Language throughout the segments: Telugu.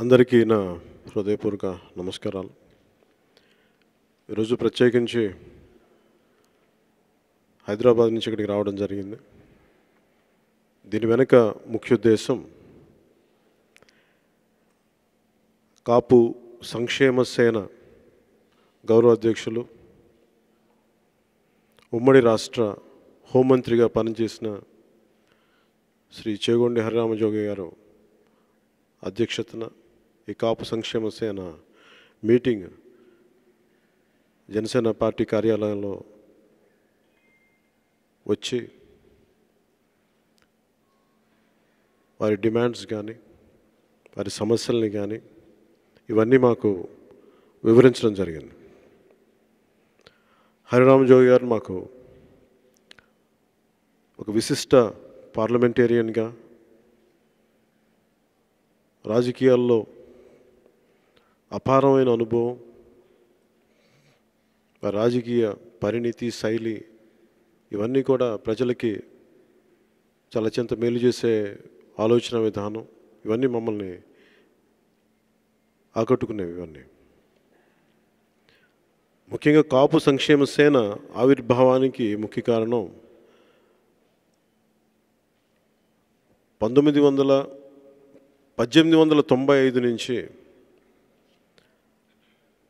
అందరికీ నా హృదయపూర్వక నమస్కారాలు ఈరోజు ప్రత్యేకించి హైదరాబాద్ నుంచి ఇక్కడికి రావడం జరిగింది దీని వెనుక ముఖ్య ఉద్దేశం కాపు సంక్షేమ సేన గౌరవ అధ్యక్షులు ఉమ్మడి రాష్ట్ర హోంమంత్రిగా పనిచేసిన శ్రీ చేగొండి హరిరామజోగి గారు అధ్యక్షతన ఈ కాపు సంక్షేమ సేన మీటింగ్ జనసేన పార్టీ కార్యాలయంలో వచ్చి వారి డిమాండ్స్ కానీ వారి సమస్యల్ని కానీ ఇవన్నీ మాకు వివరించడం జరిగింది హరిరామ్ జోగి గారు మాకు ఒక విశిష్ట పార్లమెంటేరియన్గా రాజకీయాల్లో అపారమైన అనుభవం రాజకీయ పరిణితి శైలి ఇవన్నీ కూడా ప్రజలకి చాలా చింత మేలు చేసే ఆలోచన విధానం ఇవన్నీ మమ్మల్ని ఆకట్టుకునేవి ఇవన్నీ ముఖ్యంగా కాపు సంక్షేమ సేన ఆవిర్భావానికి ముఖ్య కారణం పంతొమ్మిది వందల పద్దెనిమిది వందల తొంభై ఐదు నుంచి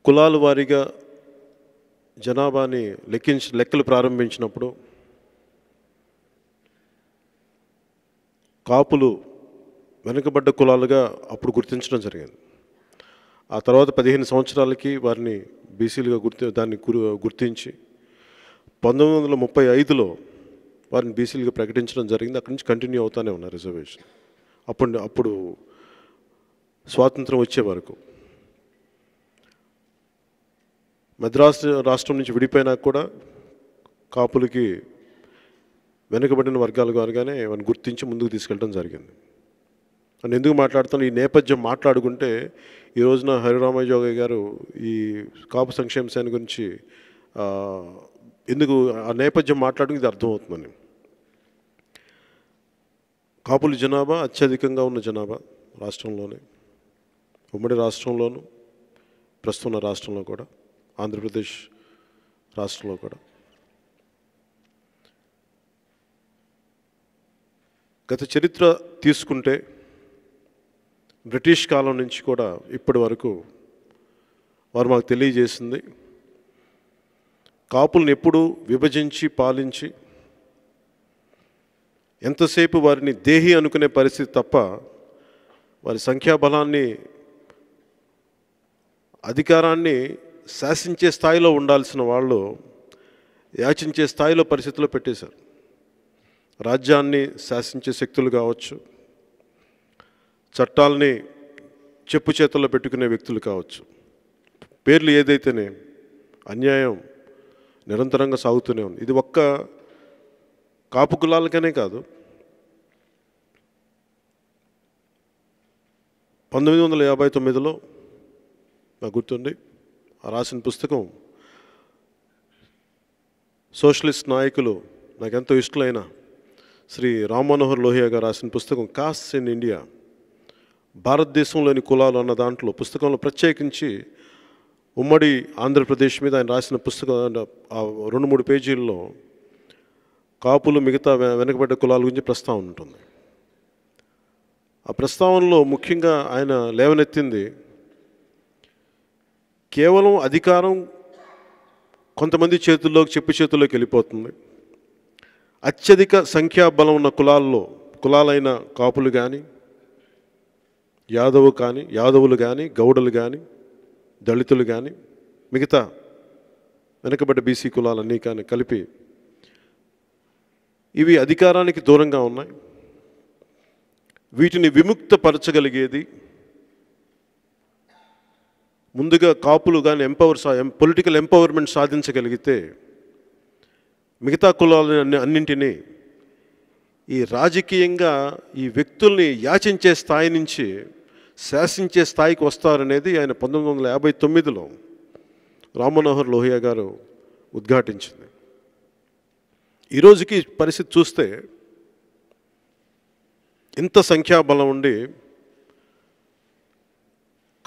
కులాల వారీగా జనాభాని లెక్కించి లెక్కలు ప్రారంభించినప్పుడు కాపులు వెనుకబడ్డ కులాలుగా అప్పుడు గుర్తించడం జరిగింది ఆ తర్వాత పదిహేను సంవత్సరాలకి వారిని బీసీలుగా గుర్తి దాన్ని గుర్తించి పంతొమ్మిది వందల ముప్పై ఐదులో వారిని బీసీలుగా ప్రకటించడం జరిగింది అక్కడి నుంచి కంటిన్యూ అవుతానే ఉన్నారు రిజర్వేషన్ అప్పుడు అప్పుడు స్వాతంత్రం వచ్చే వరకు మద్రాస్ రాష్ట్రం నుంచి విడిపోయినా కూడా కాపులకి వెనుకబడిన వర్గాలు కారుగానే వాడిని గుర్తించి ముందుకు తీసుకెళ్ళడం జరిగింది నన్ను ఎందుకు మాట్లాడుతాను ఈ నేపథ్యం మాట్లాడుకుంటే ఈ రోజున హరిరామయ్య గారు ఈ కాపు సంక్షేమ సేన గురించి ఎందుకు ఆ నేపథ్యం మాట్లాడడం ఇది అర్థమవుతుందని కాపుల జనాభా అత్యధికంగా ఉన్న జనాభా రాష్ట్రంలోనే ఉమ్మడి రాష్ట్రంలోను ప్రస్తుతం ఉన్న రాష్ట్రంలో కూడా ఆంధ్రప్రదేశ్ రాష్ట్రంలో కూడా గత చరిత్ర తీసుకుంటే బ్రిటిష్ కాలం నుంచి కూడా ఇప్పటి వరకు వారు మాకు తెలియజేసింది కాపులను ఎప్పుడూ విభజించి పాలించి ఎంతసేపు వారిని దేహి అనుకునే పరిస్థితి తప్ప వారి సంఖ్యాబలాన్ని అధికారాన్ని శాసించే స్థాయిలో ఉండాల్సిన వాళ్ళు యాచించే స్థాయిలో పరిస్థితిలో పెట్టేశారు రాజ్యాన్ని శాసించే శక్తులు కావచ్చు చట్టాలని చెప్పు చేతుల్లో పెట్టుకునే వ్యక్తులు కావచ్చు పేర్లు ఏదైతేనే అన్యాయం నిరంతరంగా సాగుతూనే ఉంది ఇది ఒక్క కాపు కులాలకనే కాదు పంతొమ్మిది వందల యాభై తొమ్మిదిలో నాకు గుర్తుంది రాసిన పుస్తకం సోషలిస్ట్ నాయకులు నాకెంతో ఇష్టమైన శ్రీ రామ్ మనోహర్ లోహియా గారు రాసిన పుస్తకం కాస్ట్ ఇన్ ఇండియా భారతదేశంలోని కులాలు అన్న దాంట్లో పుస్తకంలో ప్రత్యేకించి ఉమ్మడి ఆంధ్రప్రదేశ్ మీద ఆయన రాసిన పుస్తకం రెండు మూడు పేజీల్లో కాపులు మిగతా వెనకబడ్డ కులాల గురించి ప్రస్తావన ఉంటుంది ఆ ప్రస్తావనలో ముఖ్యంగా ఆయన లేవనెత్తింది కేవలం అధికారం కొంతమంది చేతుల్లోకి చెప్పు చేతుల్లోకి వెళ్ళిపోతుంది అత్యధిక సంఖ్యాబలం ఉన్న కులాల్లో కులాలైన కాపులు కానీ యాదవు కానీ యాదవులు కానీ గౌడలు కానీ దళితులు కానీ మిగతా వెనుకబడ్డ బీసీ కులాలన్నీ కానీ కలిపి ఇవి అధికారానికి దూరంగా ఉన్నాయి వీటిని విముక్తపరచగలిగేది ముందుగా కాపులు కానీ ఎంపవర్ పొలిటికల్ ఎంపవర్మెంట్ సాధించగలిగితే మిగతా కులాలని అన్నింటినీ ఈ రాజకీయంగా ఈ వ్యక్తుల్ని యాచించే స్థాయి నుంచి శాసించే స్థాయికి వస్తారనేది ఆయన పంతొమ్మిది వందల యాభై తొమ్మిదిలో రామ్మనోహర్ లోహియా గారు ఉద్ఘాటించింది ఈరోజుకి పరిస్థితి చూస్తే ఇంత సంఖ్యాబలం ఉండి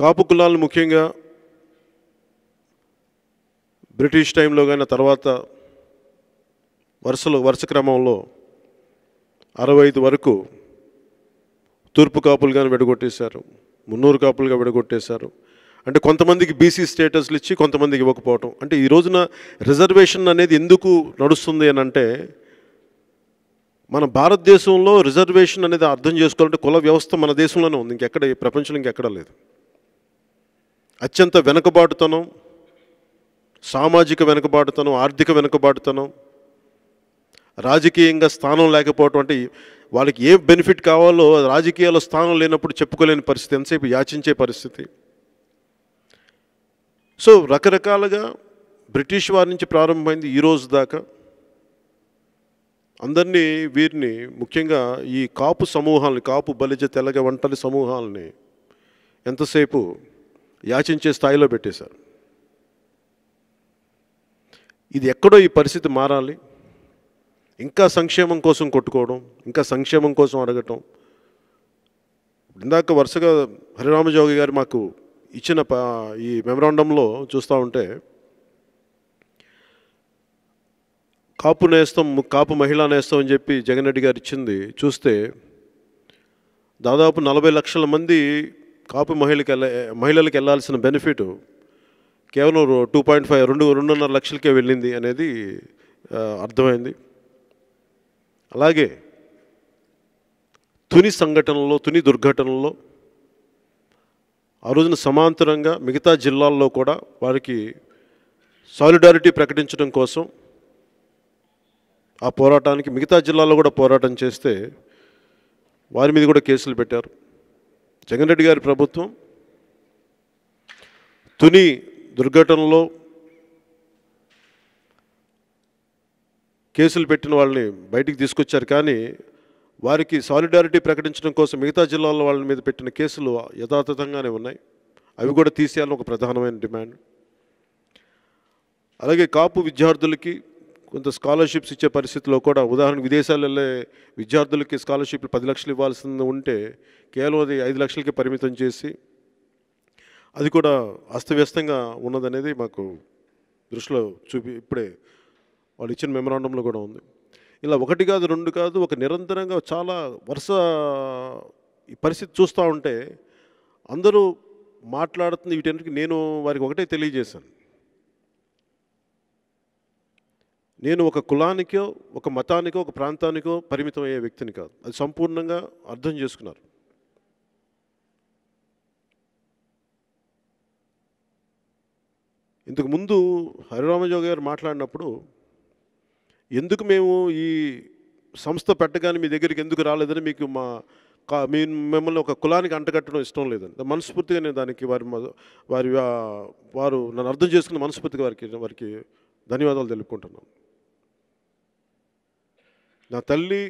కాపు కులాలు ముఖ్యంగా బ్రిటిష్ టైంలో కానీ తర్వాత వరుసలో వరుస క్రమంలో అరవై ఐదు వరకు తూర్పు కాపులుగానే విడగొట్టేశారు మున్నూరు కాపులుగా విడగొట్టేశారు అంటే కొంతమందికి బీసీ స్టేటస్లు ఇచ్చి కొంతమందికి ఇవ్వకపోవటం అంటే ఈ రోజున రిజర్వేషన్ అనేది ఎందుకు నడుస్తుంది అని అంటే మన భారతదేశంలో రిజర్వేషన్ అనేది అర్థం చేసుకోవాలంటే కుల వ్యవస్థ మన దేశంలోనే ఉంది ఇంకెక్కడ ప్రపంచంలో ఇంకెక్కడ లేదు అత్యంత వెనుకబాటుతనం సామాజిక వెనుకబాటుతనం ఆర్థిక వెనుకబాటుతనం రాజకీయంగా స్థానం లేకపోవటం అంటే వాళ్ళకి ఏ బెనిఫిట్ కావాలో రాజకీయాల్లో స్థానం లేనప్పుడు చెప్పుకోలేని పరిస్థితి ఎంతసేపు యాచించే పరిస్థితి సో రకరకాలుగా బ్రిటిష్ వారి నుంచి ప్రారంభమైంది ఈరోజు దాకా అందరినీ వీరిని ముఖ్యంగా ఈ కాపు సమూహాలని కాపు బలిజ తెల్లగ వంటలి సమూహాలని ఎంతసేపు యాచించే స్థాయిలో పెట్టేశారు ఇది ఎక్కడో ఈ పరిస్థితి మారాలి ఇంకా సంక్షేమం కోసం కొట్టుకోవడం ఇంకా సంక్షేమం కోసం అడగటం ఇందాక వరుసగా హరిరామజోగి గారు మాకు ఇచ్చిన ఈ మెమరాండంలో చూస్తూ ఉంటే కాపు నేస్తం కాపు మహిళా నేస్తం అని చెప్పి జగన్ రెడ్డి గారు ఇచ్చింది చూస్తే దాదాపు నలభై లక్షల మంది కాపు మహిళకి మహిళలకు వెళ్ళాల్సిన బెనిఫిట్ కేవలం టూ పాయింట్ ఫైవ్ రెండు రెండున్నర లక్షలకే వెళ్ళింది అనేది అర్థమైంది అలాగే తుని సంఘటనలో తుని దుర్ఘటనలో ఆ రోజున సమాంతరంగా మిగతా జిల్లాల్లో కూడా వారికి సాలిడారిటీ ప్రకటించడం కోసం ఆ పోరాటానికి మిగతా జిల్లాల్లో కూడా పోరాటం చేస్తే వారి మీద కూడా కేసులు పెట్టారు జగన్ రెడ్డి గారి ప్రభుత్వం తుని దుర్ఘటనలో కేసులు పెట్టిన వాళ్ళని బయటికి తీసుకొచ్చారు కానీ వారికి సాలిడారిటీ ప్రకటించడం కోసం మిగతా జిల్లాల వాళ్ళ మీద పెట్టిన కేసులు యథాతథంగానే ఉన్నాయి అవి కూడా తీసేయాలని ఒక ప్రధానమైన డిమాండ్ అలాగే కాపు విద్యార్థులకి కొంత స్కాలర్షిప్స్ ఇచ్చే పరిస్థితిలో కూడా ఉదాహరణ విదేశాలు విద్యార్థులకి స్కాలర్షిప్లు పది లక్షలు ఇవ్వాల్సింది ఉంటే కేవలం అది ఐదు లక్షలకి పరిమితం చేసి అది కూడా అస్తవ్యస్తంగా ఉన్నదనేది మాకు దృష్టిలో చూపి ఇప్పుడే వాళ్ళు ఇచ్చిన మెమరాండంలో కూడా ఉంది ఇలా ఒకటి కాదు రెండు కాదు ఒక నిరంతరంగా చాలా వరుస ఈ పరిస్థితి చూస్తూ ఉంటే అందరూ మాట్లాడుతుంది వీటన్నిటికీ నేను వారికి ఒకటే తెలియజేశాను నేను ఒక కులానికో ఒక మతానికో ఒక ప్రాంతానికో పరిమితం అయ్యే వ్యక్తిని కాదు అది సంపూర్ణంగా అర్థం చేసుకున్నారు ఇంతకుముందు ముందు హరిరామజోగి గారు మాట్లాడినప్పుడు ఎందుకు మేము ఈ సంస్థ పెట్టగానే మీ దగ్గరికి ఎందుకు రాలేదని మీకు మా కా మీ మిమ్మల్ని ఒక కులానికి అంటగట్టడం ఇష్టం లేదని మనస్ఫూర్తిగా నేను దానికి వారి వారి వారు నన్ను అర్థం చేసుకున్న మనస్ఫూర్తిగా వారికి వారికి ధన్యవాదాలు తెలుపుకుంటున్నాను నా తల్లి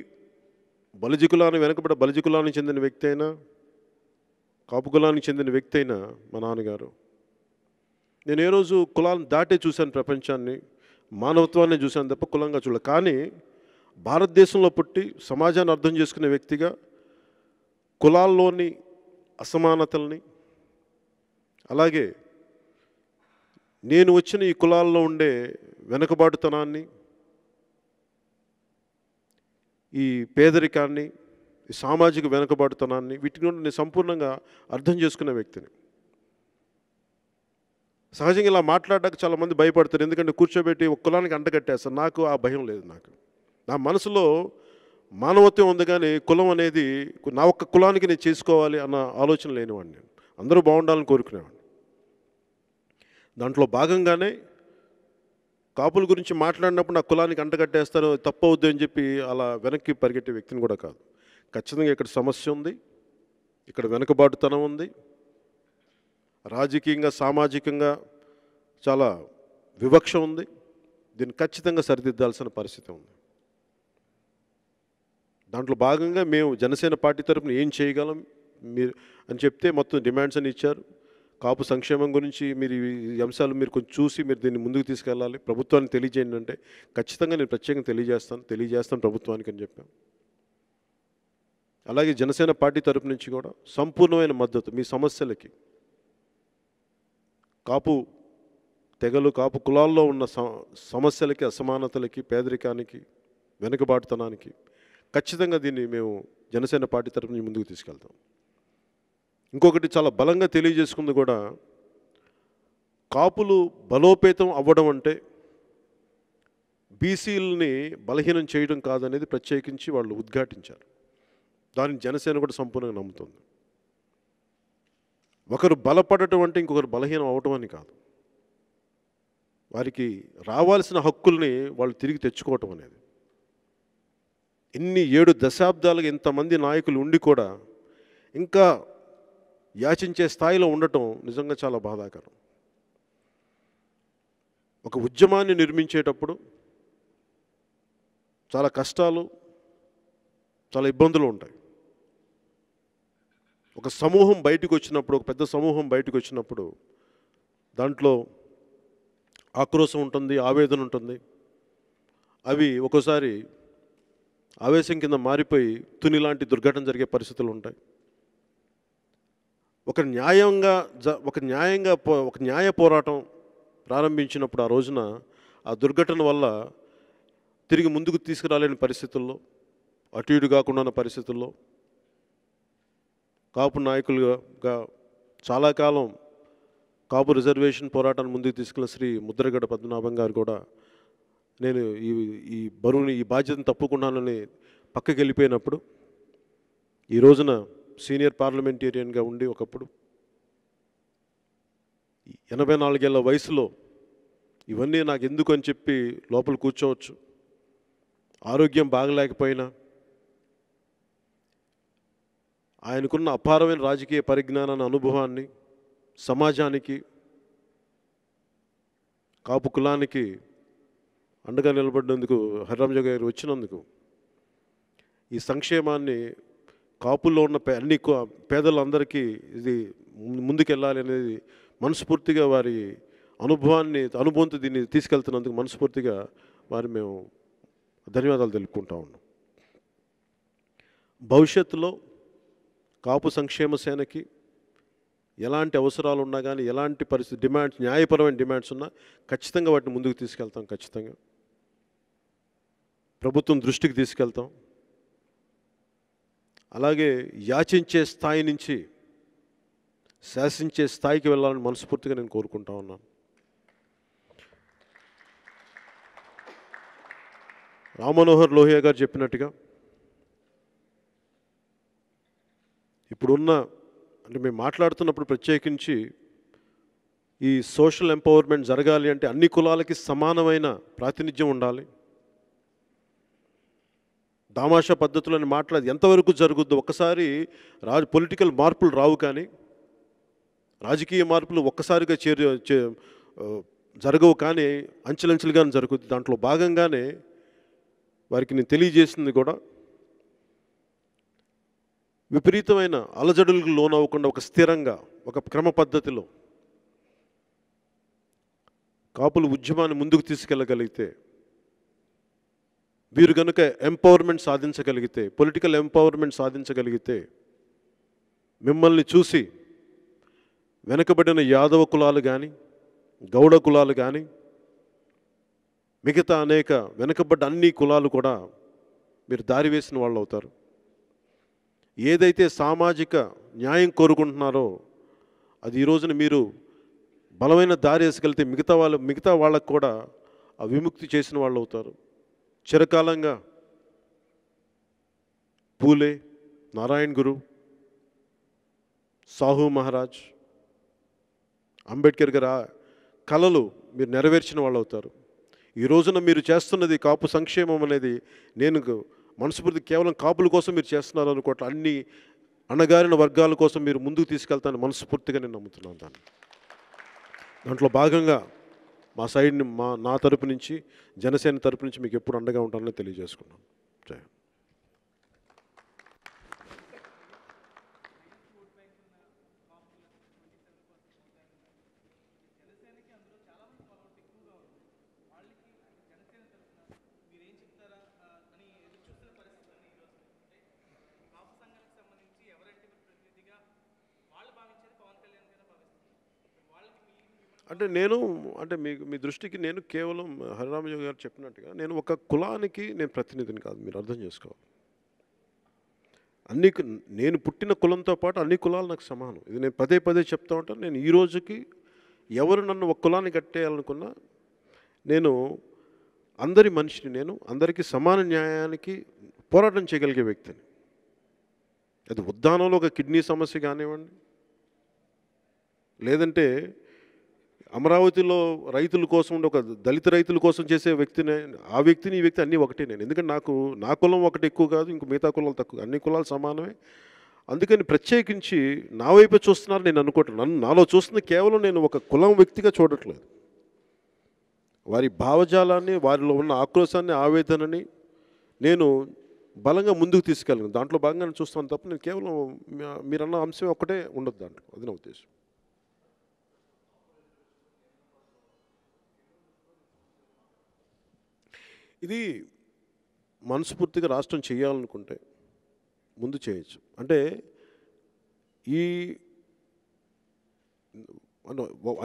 బలిజకులాన్ని వెనకబడ బలిజకులానికి చెందిన వ్యక్తి అయినా కాపు కులానికి చెందిన వ్యక్తి అయినా మా నాన్నగారు నేను ఏ రోజు కులాన్ని దాటే చూశాను ప్రపంచాన్ని మానవత్వాన్ని చూశాను తప్ప కులంగా చూడ కానీ భారతదేశంలో పుట్టి సమాజాన్ని అర్థం చేసుకునే వ్యక్తిగా కులాల్లోని అసమానతల్ని అలాగే నేను వచ్చిన ఈ కులాల్లో ఉండే వెనుకబాటుతనాన్ని ఈ పేదరికాన్ని ఈ సామాజిక వెనుకబాటుతనాన్ని వీటి నుండి నేను సంపూర్ణంగా అర్థం చేసుకున్న వ్యక్తిని సహజంగా ఇలా మాట్లాడడానికి చాలామంది భయపడతారు ఎందుకంటే కూర్చోబెట్టి ఒక కులానికి అంటగట్టేస్తారు నాకు ఆ భయం లేదు నాకు నా మనసులో మానవత్వం ఉంది కానీ కులం అనేది నా ఒక్క కులానికి నేను చేసుకోవాలి అన్న ఆలోచన లేనివాడిని నేను అందరూ బాగుండాలని కోరుకునేవాడిని దాంట్లో భాగంగానే కాపుల గురించి మాట్లాడినప్పుడు నా కులానికి అంటగట్టేస్తారు తప్పవుద్దు అని చెప్పి అలా వెనక్కి పరిగెట్టే వ్యక్తిని కూడా కాదు ఖచ్చితంగా ఇక్కడ సమస్య ఉంది ఇక్కడ వెనుకబాటుతనం ఉంది రాజకీయంగా సామాజికంగా చాలా వివక్ష ఉంది దీన్ని ఖచ్చితంగా సరిదిద్దాల్సిన పరిస్థితి ఉంది దాంట్లో భాగంగా మేము జనసేన పార్టీ తరఫున ఏం చేయగలం మీరు అని చెప్తే మొత్తం డిమాండ్స్ అని ఇచ్చారు కాపు సంక్షేమం గురించి మీరు ఈ అంశాలు మీరు కొంచెం చూసి మీరు దీన్ని ముందుకు తీసుకెళ్ళాలి ప్రభుత్వాన్ని తెలియజేయండి అంటే ఖచ్చితంగా నేను ప్రత్యేకంగా తెలియజేస్తాను తెలియజేస్తాను ప్రభుత్వానికి అని చెప్పాను అలాగే జనసేన పార్టీ తరపు నుంచి కూడా సంపూర్ణమైన మద్దతు మీ సమస్యలకి కాపు తెగలు కాపు కులాల్లో ఉన్న సమస్యలకి అసమానతలకి పేదరికానికి వెనుకబాటుతనానికి ఖచ్చితంగా దీన్ని మేము జనసేన పార్టీ తరపు నుంచి ముందుకు తీసుకెళ్తాం ఇంకొకటి చాలా బలంగా తెలియజేసుకుంది కూడా కాపులు బలోపేతం అవ్వడం అంటే బీసీలని బలహీనం చేయడం కాదనేది ప్రత్యేకించి వాళ్ళు ఉద్ఘాటించారు దాన్ని జనసేన కూడా సంపూర్ణంగా నమ్ముతుంది ఒకరు బలపడటం అంటే ఇంకొకరు బలహీనం అవ్వటం అని కాదు వారికి రావాల్సిన హక్కుల్ని వాళ్ళు తిరిగి తెచ్చుకోవటం అనేది ఇన్ని ఏడు దశాబ్దాలుగా ఇంతమంది నాయకులు ఉండి కూడా ఇంకా యాచించే స్థాయిలో ఉండటం నిజంగా చాలా బాధాకరం ఒక ఉద్యమాన్ని నిర్మించేటప్పుడు చాలా కష్టాలు చాలా ఇబ్బందులు ఉంటాయి ఒక సమూహం బయటకు వచ్చినప్పుడు ఒక పెద్ద సమూహం బయటకు వచ్చినప్పుడు దాంట్లో ఆక్రోశం ఉంటుంది ఆవేదన ఉంటుంది అవి ఒక్కోసారి ఆవేశం కింద మారిపోయి తుని లాంటి దుర్ఘటన జరిగే పరిస్థితులు ఉంటాయి ఒక న్యాయంగా ఒక న్యాయంగా ఒక న్యాయ పోరాటం ప్రారంభించినప్పుడు ఆ రోజున ఆ దుర్ఘటన వల్ల తిరిగి ముందుకు తీసుకురాలేని పరిస్థితుల్లో అటు ఇటు కాకుండా ఉన్న పరిస్థితుల్లో కాపు నాయకులుగా చాలా కాలం కాపు రిజర్వేషన్ పోరాటాన్ని ముందుకు తీసుకున్న శ్రీ ముద్రగడ పద్మనాభం గారు కూడా నేను ఈ ఈ బరువుని ఈ బాధ్యతను తప్పుకున్నానని పక్కకి వెళ్ళిపోయినప్పుడు ఈ రోజున సీనియర్ పార్లమెంటేరియన్గా ఉండి ఒకప్పుడు ఎనభై నాలుగేళ్ల వయసులో ఇవన్నీ నాకు ఎందుకు అని చెప్పి లోపల కూర్చోవచ్చు ఆరోగ్యం బాగలేకపోయినా ఆయనకున్న అపారమైన రాజకీయ పరిజ్ఞానాన్ని అనుభవాన్ని సమాజానికి కాపు కులానికి అండగా నిలబడినందుకు హరిరామజా గారు వచ్చినందుకు ఈ సంక్షేమాన్ని కాపుల్లో ఉన్న అన్ని పేదలందరికీ ఇది ముందుకెళ్ళాలి అనేది మనస్ఫూర్తిగా వారి అనుభవాన్ని అనుభవంతో దీన్ని తీసుకెళ్తున్నందుకు మనస్ఫూర్తిగా వారి మేము ధన్యవాదాలు తెలుపుకుంటా ఉన్నాం భవిష్యత్తులో కాపు సంక్షేమ సేనకి ఎలాంటి అవసరాలు ఉన్నా కానీ ఎలాంటి పరిస్థితి డిమాండ్స్ న్యాయపరమైన డిమాండ్స్ ఉన్నా ఖచ్చితంగా వాటిని ముందుకు తీసుకెళ్తాం ఖచ్చితంగా ప్రభుత్వం దృష్టికి తీసుకెళ్తాం అలాగే యాచించే స్థాయి నుంచి శాసించే స్థాయికి వెళ్ళాలని మనస్ఫూర్తిగా నేను కోరుకుంటా ఉన్నాను రామ్మనోహర్ లోహియా గారు చెప్పినట్టుగా ఇప్పుడున్న అంటే మేము మాట్లాడుతున్నప్పుడు ప్రత్యేకించి ఈ సోషల్ ఎంపవర్మెంట్ జరగాలి అంటే అన్ని కులాలకి సమానమైన ప్రాతినిధ్యం ఉండాలి దామాషా పద్ధతులని మాట్లాడి ఎంతవరకు జరుగుద్దు ఒకసారి రాజ పొలిటికల్ మార్పులు రావు కానీ రాజకీయ మార్పులు ఒక్కసారిగా చే జరగవు కానీ అంచెలంచెలుగానే జరుగుద్ది దాంట్లో భాగంగానే వారికి నేను తెలియజేసింది కూడా విపరీతమైన అలజడులకు లోనవ్వకుండా ఒక స్థిరంగా ఒక క్రమ పద్ధతిలో కాపులు ఉద్యమాన్ని ముందుకు తీసుకెళ్ళగలిగితే వీరు కనుక ఎంపవర్మెంట్ సాధించగలిగితే పొలిటికల్ ఎంపవర్మెంట్ సాధించగలిగితే మిమ్మల్ని చూసి వెనుకబడిన యాదవ కులాలు కానీ గౌడ కులాలు కానీ మిగతా అనేక వెనుకబడ్డ అన్ని కులాలు కూడా మీరు దారి వేసిన వాళ్ళు అవుతారు ఏదైతే సామాజిక న్యాయం కోరుకుంటున్నారో అది ఈ రోజున మీరు బలమైన దారి వేసుకెళ్తే మిగతా వాళ్ళు మిగతా వాళ్ళకు కూడా ఆ విముక్తి చేసిన వాళ్ళు అవుతారు చిరకాలంగా పూలే నారాయణ్ గురు సాహు మహారాజ్ అంబేద్కర్ గారి కళలు మీరు నెరవేర్చిన వాళ్ళు అవుతారు ఈ రోజున మీరు చేస్తున్నది కాపు సంక్షేమం అనేది నేను మనస్ఫూర్తి కేవలం కాపుల కోసం మీరు చేస్తున్నారు అనుకోవట్లే అన్ని అణగారిన వర్గాల కోసం మీరు ముందుకు తీసుకెళ్తానని మనస్ఫూర్తిగా నేను నమ్ముతున్నాను దాన్ని దాంట్లో భాగంగా మా సైడ్ని మా నా తరపు నుంచి జనసేన తరపు నుంచి మీకు ఎప్పుడు అండగా ఉంటానని తెలియజేసుకున్నాను జయ అంటే నేను అంటే మీ మీ దృష్టికి నేను కేవలం హరిరామయోగి గారు చెప్పినట్టుగా నేను ఒక కులానికి నేను ప్రతినిధిని కాదు మీరు అర్థం చేసుకోవాలి అన్ని నేను పుట్టిన కులంతో పాటు అన్ని కులాలు నాకు సమానం ఇది నేను పదే పదే చెప్తా ఉంటాను నేను ఈ రోజుకి ఎవరు నన్ను ఒక కులాన్ని కట్టేయాలనుకున్నా నేను అందరి మనిషిని నేను అందరికీ సమాన న్యాయానికి పోరాటం చేయగలిగే వ్యక్తిని అది ఉద్దానంలో ఒక కిడ్నీ సమస్య కానివ్వండి లేదంటే అమరావతిలో రైతుల కోసం ఒక దళిత రైతుల కోసం చేసే వ్యక్తినే ఆ వ్యక్తిని ఈ వ్యక్తి అన్నీ ఒకటే నేను ఎందుకంటే నాకు నా కులం ఒకటి ఎక్కువ కాదు ఇంక మిగతా కులాలు తక్కువ అన్ని కులాలు సమానమే అందుకని ప్రత్యేకించి నా వైపే చూస్తున్నారు నేను అనుకుంటున్నాను నన్ను నాలో చూస్తున్న కేవలం నేను ఒక కులం వ్యక్తిగా చూడట్లేదు వారి భావజాలాన్ని వారిలో ఉన్న ఆక్రోశాన్ని ఆవేదనని నేను బలంగా ముందుకు తీసుకెళ్ళను దాంట్లో భాగంగా చూస్తాను తప్ప నేను కేవలం మీరన్న అంశం ఒక్కటే ఉండదు దాంట్లో అది నా ఉద్దేశం ఇది మనస్ఫూర్తిగా రాష్ట్రం చేయాలనుకుంటే ముందు చేయొచ్చు అంటే ఈ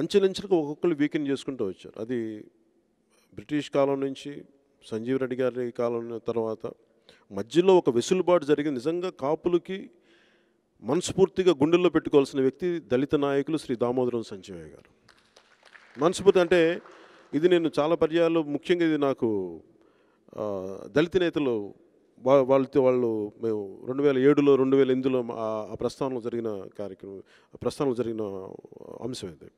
అంచెలంచెలకు ఒక్కొక్కరు వీకెండ్ చేసుకుంటూ వచ్చారు అది బ్రిటిష్ కాలం నుంచి సంజీవ్ రెడ్డి గారి కాలం తర్వాత మధ్యలో ఒక వెసులుబాటు జరిగింది నిజంగా కాపులకి మనస్ఫూర్తిగా గుండెల్లో పెట్టుకోవాల్సిన వ్యక్తి దళిత నాయకులు శ్రీ దామోదరం సంజీవయ్య గారు మనస్ఫూర్తి అంటే ఇది నేను చాలా పర్యాలు ముఖ్యంగా ఇది నాకు దళిత నేతలు వాళ్ళతో వాళ్ళు మేము రెండు వేల ఏడులో రెండు వేల ఎనిమిదిలో ఆ ప్రస్థానంలో జరిగిన కార్యక్రమం ప్రస్థానంలో జరిగిన అంశం ఇది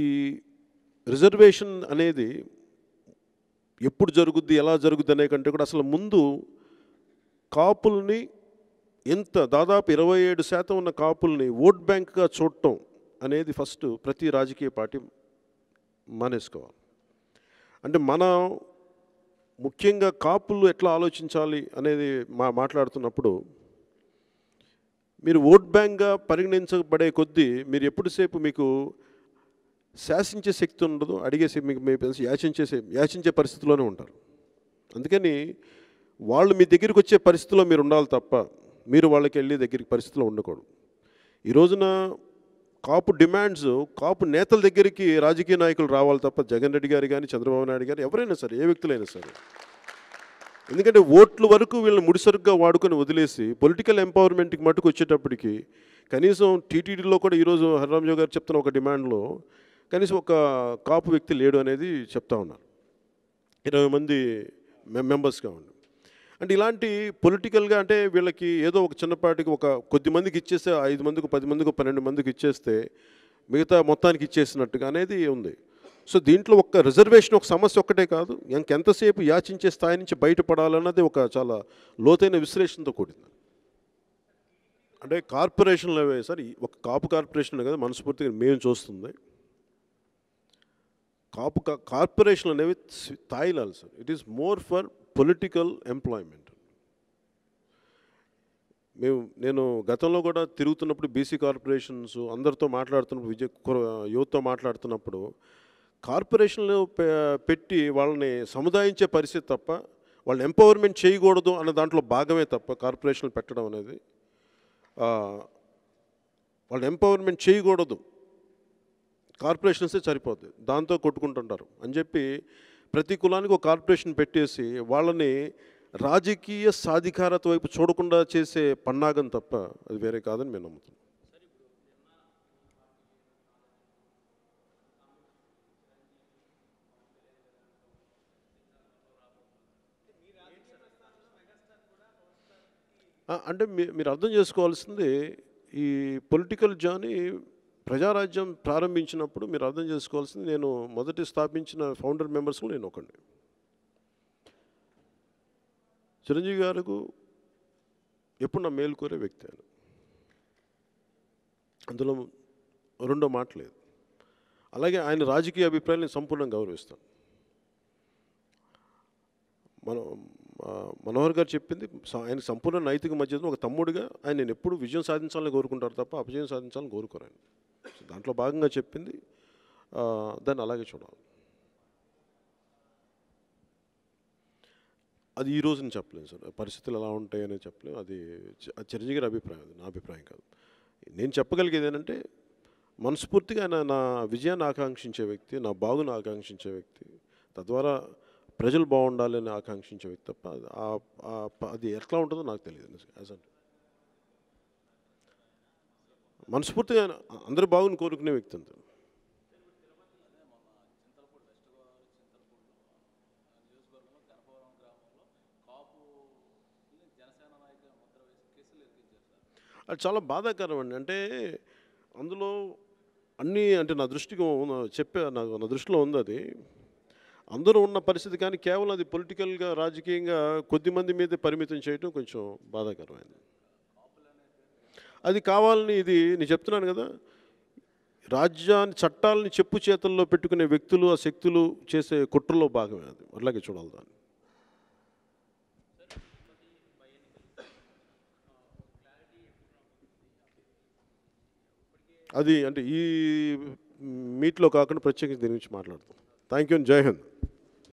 ఈ రిజర్వేషన్ అనేది ఎప్పుడు జరుగుద్ది ఎలా జరుగుద్ది అనే కంటే కూడా అసలు ముందు కాపుల్ని ఎంత దాదాపు ఇరవై ఏడు శాతం ఉన్న కాపుల్ని ఓట్ బ్యాంక్గా చూడటం అనేది ఫస్ట్ ప్రతి రాజకీయ పార్టీ మానేసుకోవాలి అంటే మనం ముఖ్యంగా కాపులు ఎట్లా ఆలోచించాలి అనేది మా మాట్లాడుతున్నప్పుడు మీరు ఓట్ బ్యాంక్గా పరిగణించబడే కొద్దీ మీరు ఎప్పుడుసేపు మీకు శాసించే శక్తి ఉండదు అడిగేసి మీకు మీ యాచించే యాచించే పరిస్థితిలోనే ఉంటారు అందుకని వాళ్ళు మీ దగ్గరికి వచ్చే పరిస్థితిలో మీరు ఉండాలి తప్ప మీరు వాళ్ళకి వెళ్ళి దగ్గరికి పరిస్థితిలో ఉండకూడదు ఈ రోజున కాపు డిమాండ్స్ కాపు నేతల దగ్గరికి రాజకీయ నాయకులు రావాలి తప్ప జగన్ రెడ్డి గారు కానీ చంద్రబాబు నాయుడు గారు ఎవరైనా సరే ఏ వ్యక్తులైనా సరే ఎందుకంటే ఓట్లు వరకు వీళ్ళని ముడిసరుగ్గా వాడుకొని వదిలేసి పొలిటికల్ ఎంపవర్మెంట్కి మటుకు వచ్చేటప్పటికి కనీసం టీటీడీలో కూడా ఈరోజు హర్రాంజో గారు చెప్తున్న ఒక డిమాండ్లో కనీసం ఒక కాపు వ్యక్తి లేడు అనేది చెప్తా ఉన్నారు ఇరవై మంది మెంబర్స్గా ఉన్నారు అంటే ఇలాంటి పొలిటికల్గా అంటే వీళ్ళకి ఏదో ఒక చిన్నపాటికి ఒక కొద్ది మందికి ఇచ్చేస్తే ఐదు మందికి పది మందికి పన్నెండు మందికి ఇచ్చేస్తే మిగతా మొత్తానికి ఇచ్చేసినట్టుగా అనేది ఉంది సో దీంట్లో ఒక రిజర్వేషన్ ఒక సమస్య ఒక్కటే కాదు ఇంకెంతసేపు యాచించే స్థాయి నుంచి బయటపడాలన్నది ఒక చాలా లోతైన విశ్లేషణతో కూడింది అంటే కార్పొరేషన్లు అవే సార్ ఒక కాపు కార్పొరేషన్ కదా మనస్ఫూర్తిగా మేము చూస్తుంది కాపు కార్పొరేషన్లు అనేవి స్థాయిలాలు sir it is more for political employment మేము నేను గతంలో కూడా తిరుగుతున్నప్పుడు బీసీ కార్పొరేషన్స్ అందరితో మాట్లాడుతున్నప్పుడు విజయ యువతతో మాట్లాడుతున్నప్పుడు కార్పొరేషన్లు పెట్టి వాళ్ళని సముదాయించే పరిస్థితి తప్ప వాళ్ళని ఎంపవర్మెంట్ చేయకూడదు అన్న దాంట్లో భాగమే తప్ప కార్పొరేషన్లు పెట్టడం అనేది వాళ్ళని ఎంపవర్మెంట్ చేయకూడదు కార్పొరేషన్సే సరిపోద్ది దాంతో కొట్టుకుంటుంటారు అని చెప్పి ప్రతి కులానికి ఒక కార్పొరేషన్ పెట్టేసి వాళ్ళని రాజకీయ సాధికారత వైపు చూడకుండా చేసే పన్నాగం తప్ప అది వేరే కాదని మేము నమ్ముతున్నాం అంటే మీరు అర్థం చేసుకోవాల్సింది ఈ పొలిటికల్ జానీ ప్రజారాజ్యం ప్రారంభించినప్పుడు మీరు అర్థం చేసుకోవాల్సింది నేను మొదటి స్థాపించిన ఫౌండర్ మెంబర్స్లో నేను ఒకడిని చిరంజీవి గారు ఎప్పుడు నా మేలుకోరే వ్యక్తి ఆయన అందులో రెండో మాట లేదు అలాగే ఆయన రాజకీయ అభిప్రాయాలు నేను సంపూర్ణంగా గౌరవిస్తాను మన మనోహర్ గారు చెప్పింది ఆయన సంపూర్ణ నైతిక మధ్యతో ఒక తమ్ముడిగా ఆయన నేను ఎప్పుడు విజయం సాధించాలని కోరుకుంటారు తప్ప అపజయం సాధించాలని కోరుకోరాను దాంట్లో భాగంగా చెప్పింది దాన్ని అలాగే చూడాలి అది ఈ రోజున చెప్పలేను సార్ పరిస్థితులు ఎలా ఉంటాయనే చెప్పలేము అది చిరంజీవి గారి అభిప్రాయం అది నా అభిప్రాయం కాదు నేను చెప్పగలిగేది ఏంటంటే మనస్ఫూర్తిగా ఆయన నా విజయాన్ని ఆకాంక్షించే వ్యక్తి నా బాగును ఆకాంక్షించే వ్యక్తి తద్వారా ప్రజలు బాగుండాలని ఆకాంక్షించే వ్యక్తి తప్ప అది ఎట్లా ఉంటుందో నాకు తెలియదు యాజ్ అంటే మనస్ఫూర్తిగా అందరూ బాగుని కోరుకునే వ్యక్తి అంత అది చాలా బాధాకరం అండి అంటే అందులో అన్నీ అంటే నా దృష్టికి చెప్పే నాకు నా దృష్టిలో ఉంది అది అందరూ ఉన్న పరిస్థితి కానీ కేవలం అది పొలిటికల్గా రాజకీయంగా కొద్దిమంది మీదే పరిమితం చేయడం కొంచెం బాధాకరమైంది అది కావాలని ఇది నేను చెప్తున్నాను కదా రాజ్యాన్ని చట్టాలని చెప్పు చేతుల్లో పెట్టుకునే వ్యక్తులు ఆ శక్తులు చేసే కుట్రలో భాగమే అది అట్లాగే చూడాలి అది అంటే ఈ మీట్లో కాకుండా ప్రత్యేకించి దీని గురించి మాట్లాడుతాం థ్యాంక్ యూ జై హింద్